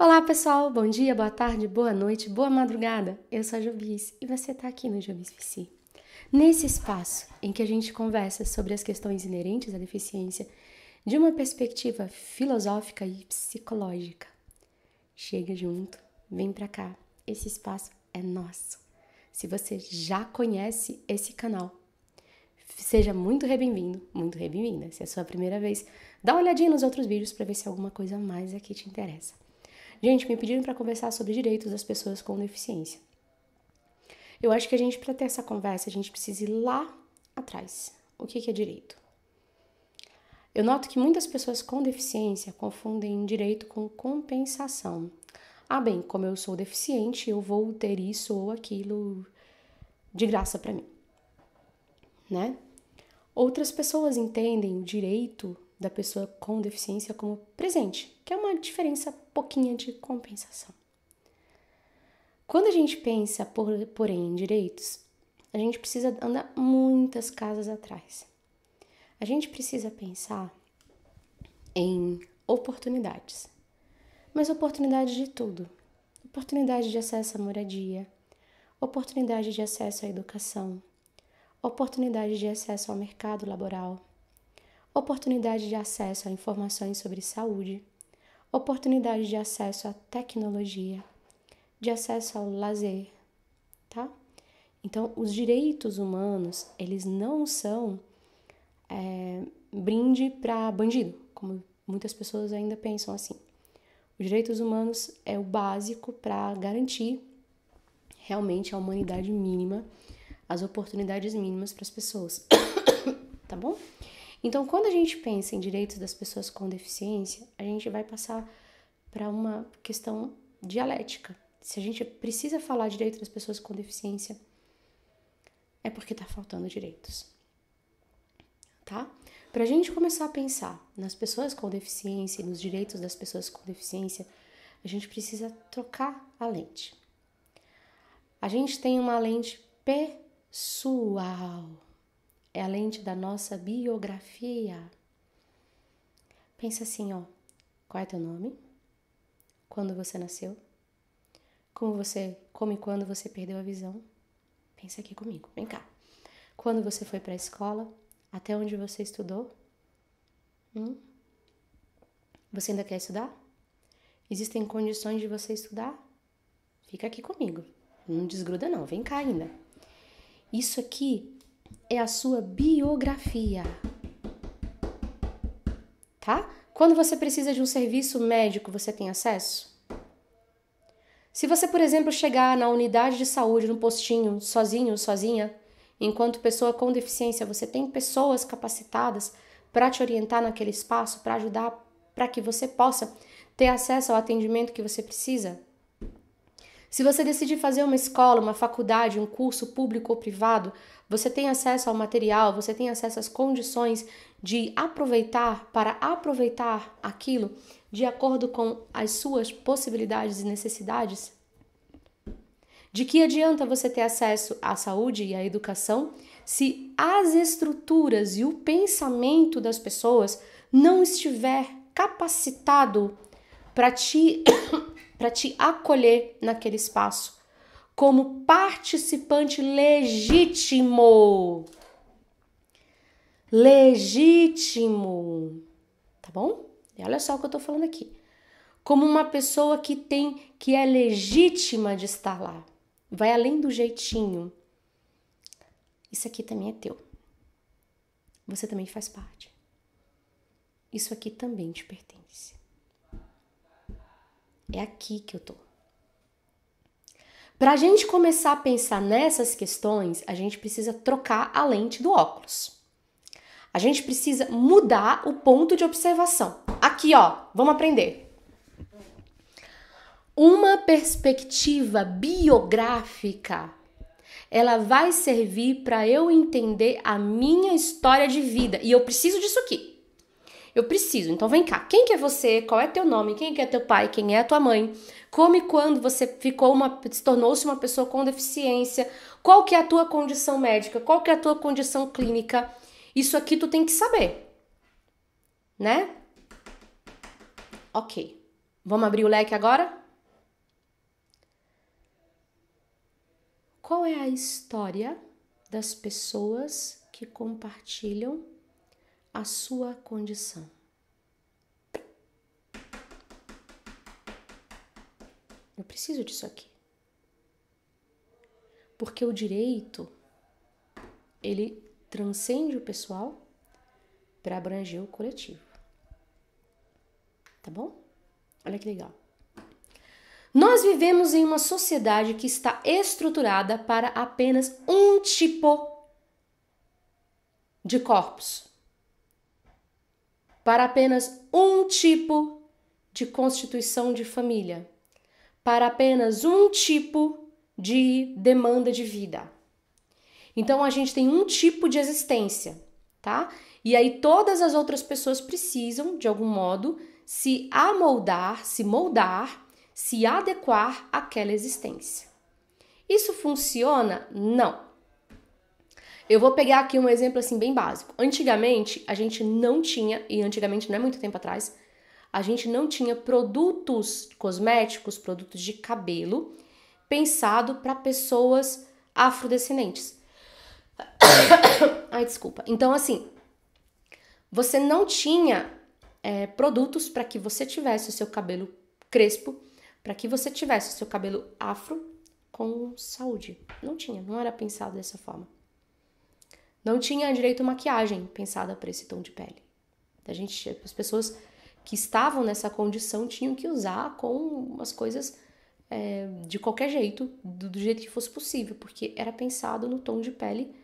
Olá pessoal, bom dia, boa tarde, boa noite, boa madrugada. Eu sou a Jubis e você está aqui no Jubis PC. Nesse espaço em que a gente conversa sobre as questões inerentes à deficiência de uma perspectiva filosófica e psicológica. Chega junto, vem para cá. Esse espaço é nosso. Se você já conhece esse canal, seja muito bem-vindo, muito bem-vinda. Se é a sua primeira vez, dá uma olhadinha nos outros vídeos para ver se alguma coisa mais aqui te interessa. Gente, me pediram para conversar sobre direitos das pessoas com deficiência. Eu acho que a gente, para ter essa conversa, a gente precisa ir lá atrás. O que, que é direito? Eu noto que muitas pessoas com deficiência confundem direito com compensação. Ah, bem, como eu sou deficiente, eu vou ter isso ou aquilo de graça para mim. Né? Outras pessoas entendem o direito da pessoa com deficiência como presente, que é uma diferença pouquinha de compensação. Quando a gente pensa, por, porém, em direitos, a gente precisa andar muitas casas atrás. A gente precisa pensar em oportunidades, mas oportunidade de tudo: oportunidade de acesso à moradia, oportunidade de acesso à educação, oportunidade de acesso ao mercado laboral, oportunidade de acesso a informações sobre saúde, oportunidades de acesso à tecnologia, de acesso ao lazer, tá? Então, os direitos humanos, eles não são é, brinde para bandido, como muitas pessoas ainda pensam assim. Os direitos humanos é o básico para garantir realmente a humanidade mínima, as oportunidades mínimas para as pessoas, tá bom? Então, quando a gente pensa em direitos das pessoas com deficiência, a gente vai passar para uma questão dialética. Se a gente precisa falar direito das pessoas com deficiência, é porque está faltando direitos. Tá? Para a gente começar a pensar nas pessoas com deficiência e nos direitos das pessoas com deficiência, a gente precisa trocar a lente. A gente tem uma lente pessoal é a lente da nossa biografia. Pensa assim, ó. Qual é teu nome? Quando você nasceu? Como você, como e quando você perdeu a visão? Pensa aqui comigo. Vem cá. Quando você foi para a escola? Até onde você estudou? Hum? Você ainda quer estudar? Existem condições de você estudar? Fica aqui comigo. Não desgruda não, vem cá ainda. Isso aqui é a sua biografia. Tá? Quando você precisa de um serviço médico, você tem acesso? Se você, por exemplo, chegar na unidade de saúde, no postinho, sozinho, sozinha, enquanto pessoa com deficiência, você tem pessoas capacitadas para te orientar naquele espaço, para ajudar, para que você possa ter acesso ao atendimento que você precisa? Se você decidir fazer uma escola, uma faculdade, um curso público ou privado, você tem acesso ao material, você tem acesso às condições de aproveitar para aproveitar aquilo de acordo com as suas possibilidades e necessidades? De que adianta você ter acesso à saúde e à educação se as estruturas e o pensamento das pessoas não estiver capacitado para te para te acolher naquele espaço como participante legítimo. Legítimo. Tá bom? E olha só o que eu tô falando aqui. Como uma pessoa que tem que é legítima de estar lá. Vai além do jeitinho. Isso aqui também é teu. Você também faz parte. Isso aqui também te pertence. É aqui que eu tô. Para a gente começar a pensar nessas questões, a gente precisa trocar a lente do óculos. A gente precisa mudar o ponto de observação. Aqui, ó, vamos aprender. Uma perspectiva biográfica, ela vai servir para eu entender a minha história de vida e eu preciso disso aqui eu preciso. Então vem cá. Quem que é você? Qual é teu nome? Quem que é teu pai? Quem é a tua mãe? Como e quando você ficou uma se tornou-se uma pessoa com deficiência? Qual que é a tua condição médica? Qual que é a tua condição clínica? Isso aqui tu tem que saber. Né? OK. Vamos abrir o leque agora? Qual é a história das pessoas que compartilham a sua condição. Eu preciso disso aqui. Porque o direito ele transcende o pessoal para abranger o coletivo. Tá bom? Olha que legal. Nós vivemos em uma sociedade que está estruturada para apenas um tipo de corpos para apenas um tipo de constituição de família, para apenas um tipo de demanda de vida. Então a gente tem um tipo de existência, tá? E aí todas as outras pessoas precisam, de algum modo, se amoldar, se moldar, se adequar àquela existência. Isso funciona? Não. Eu vou pegar aqui um exemplo assim bem básico. Antigamente a gente não tinha, e antigamente não é muito tempo atrás, a gente não tinha produtos cosméticos, produtos de cabelo pensado para pessoas afrodescendentes. Ai, desculpa. Então, assim, você não tinha é, produtos para que você tivesse o seu cabelo crespo, para que você tivesse o seu cabelo afro com saúde. Não tinha, não era pensado dessa forma. Não tinha direito a maquiagem pensada para esse tom de pele. A gente, as pessoas que estavam nessa condição tinham que usar com as coisas é, de qualquer jeito, do, do jeito que fosse possível, porque era pensado no tom de pele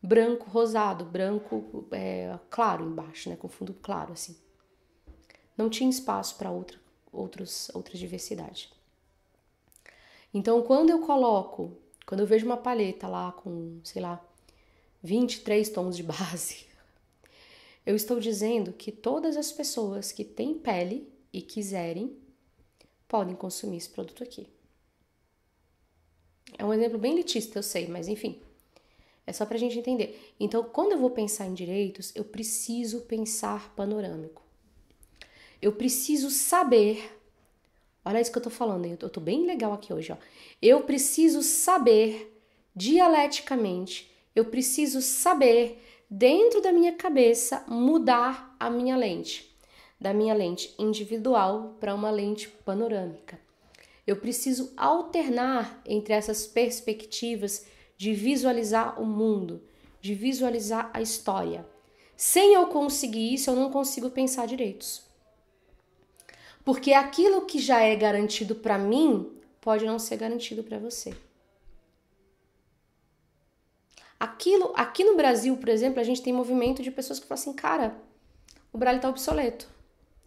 branco, rosado, branco é, claro embaixo, né, com fundo claro assim. Não tinha espaço para outra, outros, outra diversidade. Então, quando eu coloco, quando eu vejo uma palheta lá com, sei lá, 23 tons de base. Eu estou dizendo que todas as pessoas que têm pele e quiserem podem consumir esse produto aqui. É um exemplo bem elitista, eu sei, mas enfim. É só para a gente entender. Então, quando eu vou pensar em direitos, eu preciso pensar panorâmico. Eu preciso saber. Olha isso que eu estou falando, eu estou bem legal aqui hoje, ó. Eu preciso saber dialeticamente eu preciso saber, dentro da minha cabeça, mudar a minha lente, da minha lente individual para uma lente panorâmica. Eu preciso alternar entre essas perspectivas de visualizar o mundo, de visualizar a história. Sem eu conseguir isso, eu não consigo pensar direitos. Porque aquilo que já é garantido para mim pode não ser garantido para você. Aquilo, aqui no Brasil, por exemplo, a gente tem movimento de pessoas que falam assim, cara, o braille tá obsoleto.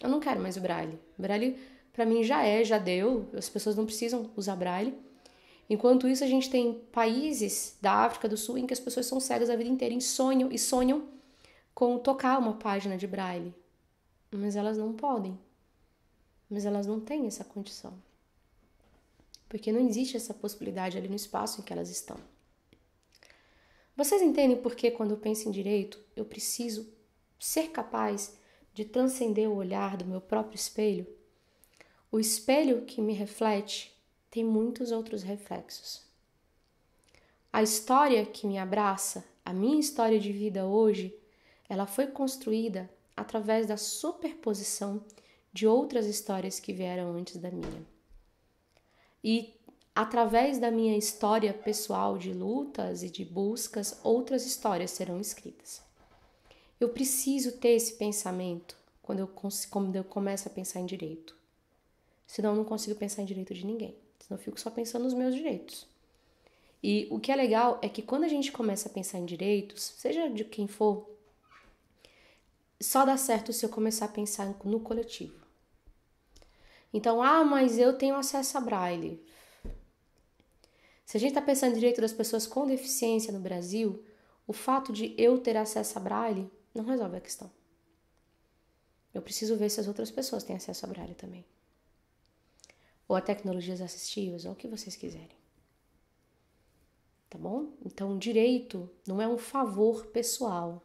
Eu não quero mais o braille. O braille para mim já é, já deu, as pessoas não precisam usar braille. Enquanto isso, a gente tem países da África do Sul em que as pessoas são cegas a vida inteira e sonham com tocar uma página de braille, mas elas não podem. Mas elas não têm essa condição. Porque não existe essa possibilidade ali no espaço em que elas estão. Vocês entendem por que, quando eu penso em direito, eu preciso ser capaz de transcender o olhar do meu próprio espelho? O espelho que me reflete tem muitos outros reflexos. A história que me abraça, a minha história de vida hoje, ela foi construída através da superposição de outras histórias que vieram antes da minha. E Através da minha história pessoal de lutas e de buscas, outras histórias serão escritas. Eu preciso ter esse pensamento quando eu, quando eu começo a pensar em direito. Senão eu não consigo pensar em direito de ninguém. Senão eu fico só pensando nos meus direitos. E o que é legal é que quando a gente começa a pensar em direitos, seja de quem for, só dá certo se eu começar a pensar no coletivo. Então, ah, mas eu tenho acesso a braille. Se a gente está pensando em direito das pessoas com deficiência no Brasil, o fato de eu ter acesso a braille não resolve a questão. Eu preciso ver se as outras pessoas têm acesso a braille também. Ou a tecnologias assistivas, ou o que vocês quiserem. Tá bom? Então, direito não é um favor pessoal.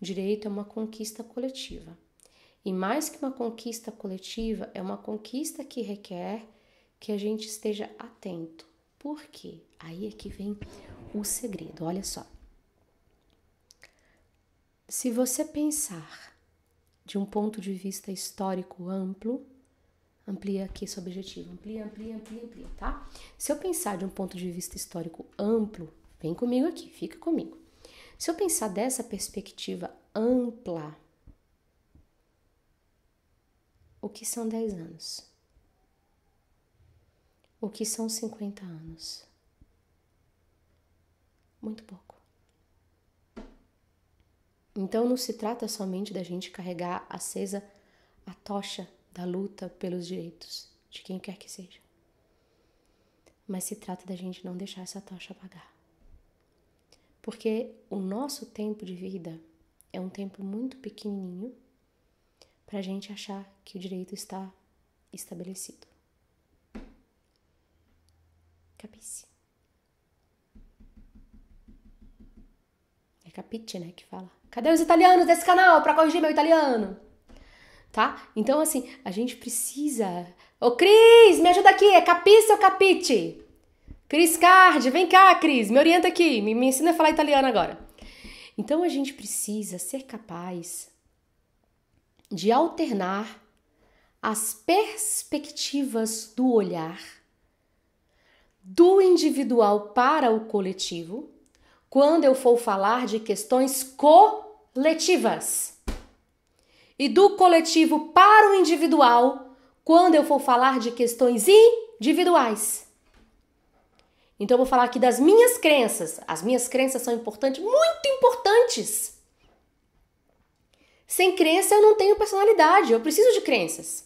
O direito é uma conquista coletiva. E mais que uma conquista coletiva, é uma conquista que requer que a gente esteja atento por quê? Aí é que vem o segredo, olha só. Se você pensar de um ponto de vista histórico amplo, amplia aqui seu objetivo, amplia, amplia, amplia, amplia, tá? Se eu pensar de um ponto de vista histórico amplo, vem comigo aqui, fica comigo. Se eu pensar dessa perspectiva ampla, o que são 10 anos? O que são 50 anos? Muito pouco. Então não se trata somente da gente carregar acesa a tocha da luta pelos direitos de quem quer que seja. Mas se trata da gente não deixar essa tocha apagar. Porque o nosso tempo de vida é um tempo muito pequenininho para a gente achar que o direito está estabelecido. Capice. É capite, né, que fala. Cadê os italianos desse canal para corrigir meu italiano? Tá? Então, assim, a gente precisa... Ô, Cris, me ajuda aqui. É capisce ou capite? Cris Card, vem cá, Cris. Me orienta aqui. Me, me ensina a falar italiano agora. Então, a gente precisa ser capaz de alternar as perspectivas do olhar do individual para o coletivo quando eu for falar de questões coletivas. E do coletivo para o individual quando eu for falar de questões individuais. Então eu vou falar aqui das minhas crenças. As minhas crenças são importantes, muito importantes. Sem crença eu não tenho personalidade, eu preciso de crenças.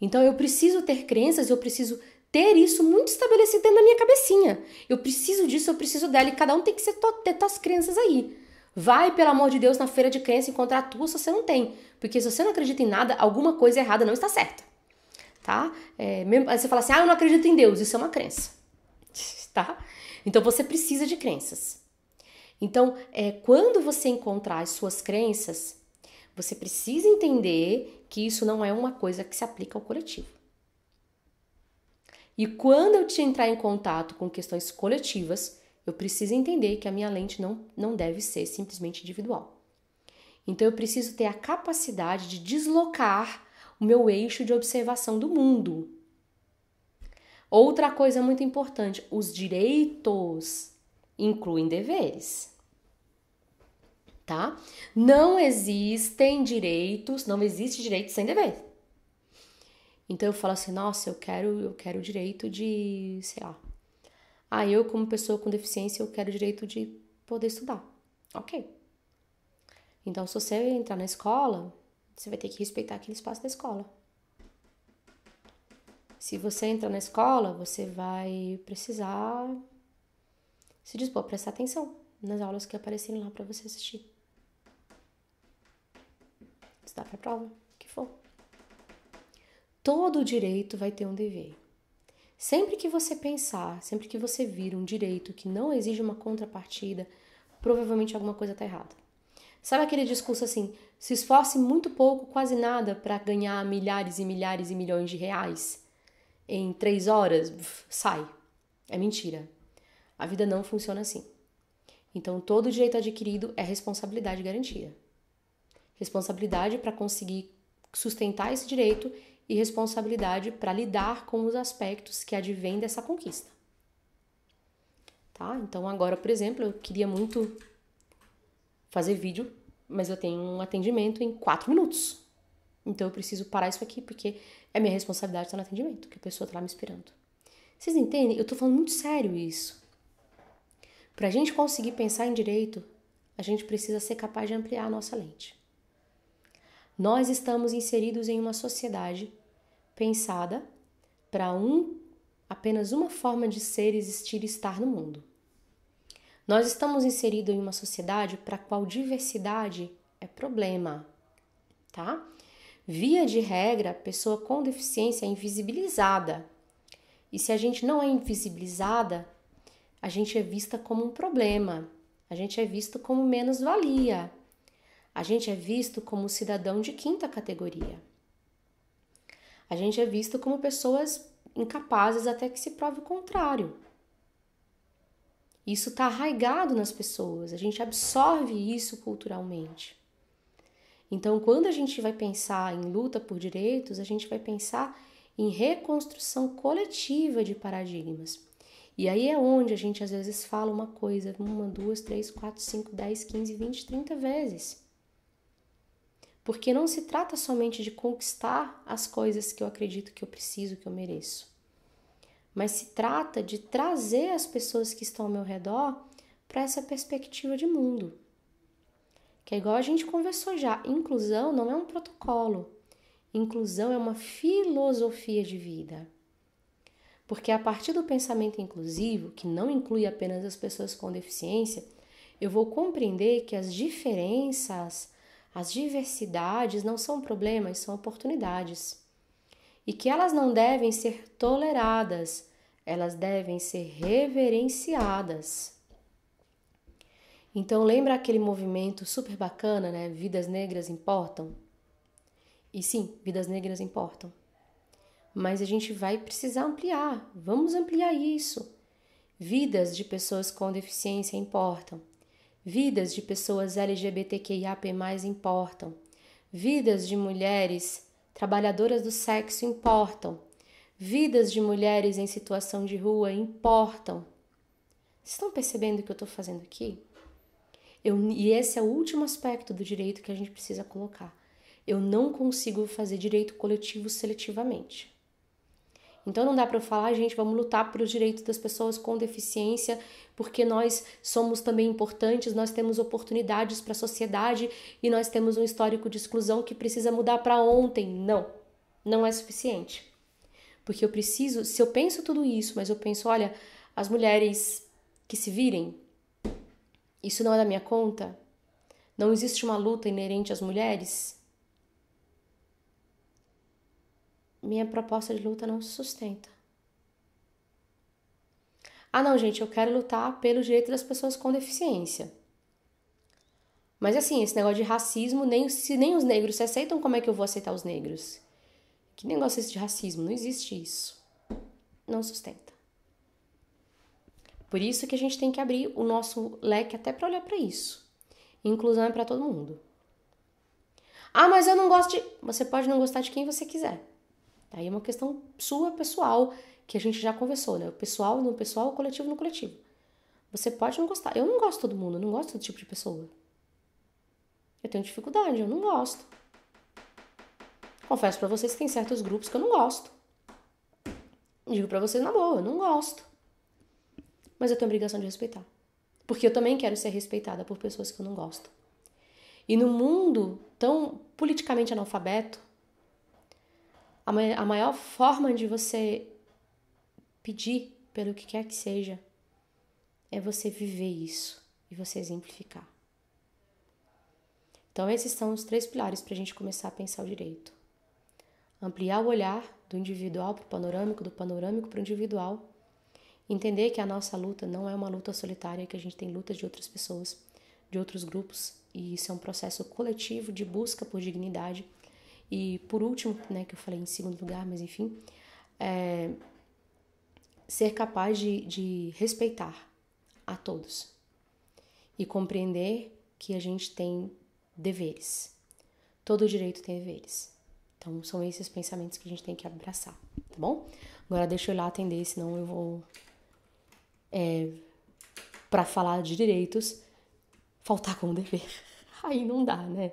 Então eu preciso ter crenças, eu preciso ter isso muito estabelecido dentro da minha cabecinha. Eu preciso disso, eu preciso dela, e cada um tem que ser ter suas crenças aí. Vai, pelo amor de Deus, na feira de crença encontrar a tua se você não tem. Porque se você não acredita em nada, alguma coisa errada não está certa. Tá? É, mesmo, você fala assim, ah, eu não acredito em Deus. Isso é uma crença. tá? Então você precisa de crenças. Então, é, quando você encontrar as suas crenças, você precisa entender que isso não é uma coisa que se aplica ao coletivo. E quando eu te entrar em contato com questões coletivas, eu preciso entender que a minha lente não, não deve ser simplesmente individual. Então eu preciso ter a capacidade de deslocar o meu eixo de observação do mundo. Outra coisa muito importante, os direitos incluem deveres. Tá? Não existem direitos, não existe direito sem dever. Então eu falo assim, nossa, eu quero, eu quero o direito de, sei lá. Ah, eu como pessoa com deficiência, eu quero o direito de poder estudar. OK. Então se você entrar na escola, você vai ter que respeitar aquele espaço da escola. Se você entrar na escola, você vai precisar se dispor a prestar atenção nas aulas que aparecerem lá para você assistir. Está para prova, o que for. Todo direito vai ter um dever. Sempre que você pensar, sempre que você vir um direito que não exige uma contrapartida, provavelmente alguma coisa está errada. Sabe aquele discurso assim: se esforce muito pouco, quase nada, para ganhar milhares e milhares e milhões de reais em três horas, sai. É mentira. A vida não funciona assim. Então, todo direito adquirido é responsabilidade garantida. Responsabilidade para conseguir sustentar esse direito e responsabilidade para lidar com os aspectos que advêm dessa conquista. Tá? Então agora, por exemplo, eu queria muito fazer vídeo, mas eu tenho um atendimento em quatro minutos. Então eu preciso parar isso aqui porque é minha responsabilidade estar no atendimento, que a pessoa está lá me esperando. Vocês entendem? Eu estou falando muito sério isso. Para a gente conseguir pensar em direito, a gente precisa ser capaz de ampliar a nossa lente. Nós estamos inseridos em uma sociedade pensada para um apenas uma forma de ser, existir e estar no mundo. Nós estamos inseridos em uma sociedade para a qual diversidade é problema, tá? Via de regra, pessoa com deficiência é invisibilizada. E se a gente não é invisibilizada, a gente é vista como um problema, a gente é visto como menos-valia, a gente é visto como cidadão de quinta categoria. A gente é visto como pessoas incapazes até que se prove o contrário. Isso está arraigado nas pessoas, a gente absorve isso culturalmente. Então, quando a gente vai pensar em luta por direitos, a gente vai pensar em reconstrução coletiva de paradigmas. E aí é onde a gente às vezes fala uma coisa, uma, duas, três, quatro, cinco, dez, quinze, vinte, trinta vezes. Porque não se trata somente de conquistar as coisas que eu acredito que eu preciso, que eu mereço. Mas se trata de trazer as pessoas que estão ao meu redor para essa perspectiva de mundo. Que é igual a gente conversou já, inclusão não é um protocolo. Inclusão é uma filosofia de vida. Porque a partir do pensamento inclusivo, que não inclui apenas as pessoas com deficiência, eu vou compreender que as diferenças, as diversidades não são problemas, são oportunidades. E que elas não devem ser toleradas, elas devem ser reverenciadas. Então lembra aquele movimento super bacana, né? Vidas negras importam. E sim, vidas negras importam. Mas a gente vai precisar ampliar. Vamos ampliar isso. Vidas de pessoas com deficiência importam. Vidas de pessoas LGBTQIAP+ importam. Vidas de mulheres trabalhadoras do sexo importam. Vidas de mulheres em situação de rua importam. Vocês estão percebendo o que eu estou fazendo aqui? Eu, e esse é o último aspecto do direito que a gente precisa colocar. Eu não consigo fazer direito coletivo seletivamente. Então não dá para eu falar, gente, vamos lutar pelos direitos das pessoas com deficiência, porque nós somos também importantes, nós temos oportunidades para a sociedade e nós temos um histórico de exclusão que precisa mudar para ontem. Não, não é suficiente. Porque eu preciso, se eu penso tudo isso, mas eu penso, olha, as mulheres que se virem, isso não é da minha conta. Não existe uma luta inerente às mulheres. minha proposta de luta não se sustenta. Ah, não, gente, eu quero lutar pelo direito das pessoas com deficiência. Mas assim, esse negócio de racismo, nem, se nem os negros se aceitam, como é que eu vou aceitar os negros? Que negócio é esse de racismo? Não existe isso. Não sustenta. Por isso que a gente tem que abrir o nosso leque até para olhar para isso. Inclusão é para todo mundo. Ah, mas eu não gosto de. Você pode não gostar de quem você quiser. Aí tá? é uma questão sua, pessoal, que a gente já conversou, né? O pessoal no pessoal, o coletivo no coletivo. Você pode não gostar. Eu não gosto de todo mundo, eu não gosto de todo tipo de pessoa. Eu tenho dificuldade, eu não gosto. Confesso para vocês que tem certos grupos que eu não gosto. Digo para vocês na boa, eu não gosto. Mas eu tenho obrigação de respeitar. Porque eu também quero ser respeitada por pessoas que eu não gosto. E no mundo tão politicamente analfabeto, a, maior forma de você pedir pelo que quer que seja é você viver isso e você exemplificar. Então, esses são os três pilares para a gente começar a pensar o direito: ampliar o olhar do individual para o panorâmico, do panorâmico para o individual, entender que a nossa luta não é uma luta solitária, que a gente tem lutas de outras pessoas, de outros grupos, e isso é um processo coletivo de busca por dignidade e por último, né, que eu falei em segundo lugar, mas enfim, é ser capaz de, de respeitar a todos e compreender que a gente tem deveres. Todo direito tem deveres. Então são esses pensamentos que a gente tem que abraçar, tá bom? Agora deixa eu ir lá atender, senão eu vou é, para falar de direitos faltar com o dever. Aí não dá, né?